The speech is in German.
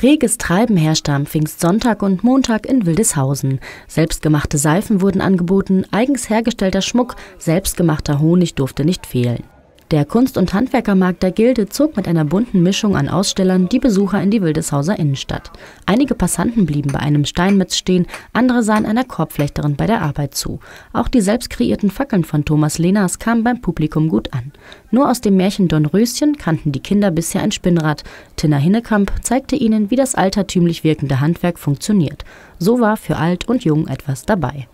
Reges Treiben herrschte am Pfingstsonntag und Montag in Wildeshausen. Selbstgemachte Seifen wurden angeboten, eigens hergestellter Schmuck, selbstgemachter Honig durfte nicht fehlen. Der Kunst- und Handwerkermarkt der Gilde zog mit einer bunten Mischung an Ausstellern die Besucher in die Wildeshauser Innenstadt. Einige Passanten blieben bei einem Steinmetz stehen, andere sahen einer Korbflechterin bei der Arbeit zu. Auch die selbst kreierten Fackeln von Thomas Lenas kamen beim Publikum gut an. Nur aus dem Märchen Dornröschen kannten die Kinder bisher ein Spinnrad. Tina Hinnekamp zeigte ihnen, wie das altertümlich wirkende Handwerk funktioniert. So war für alt und jung etwas dabei.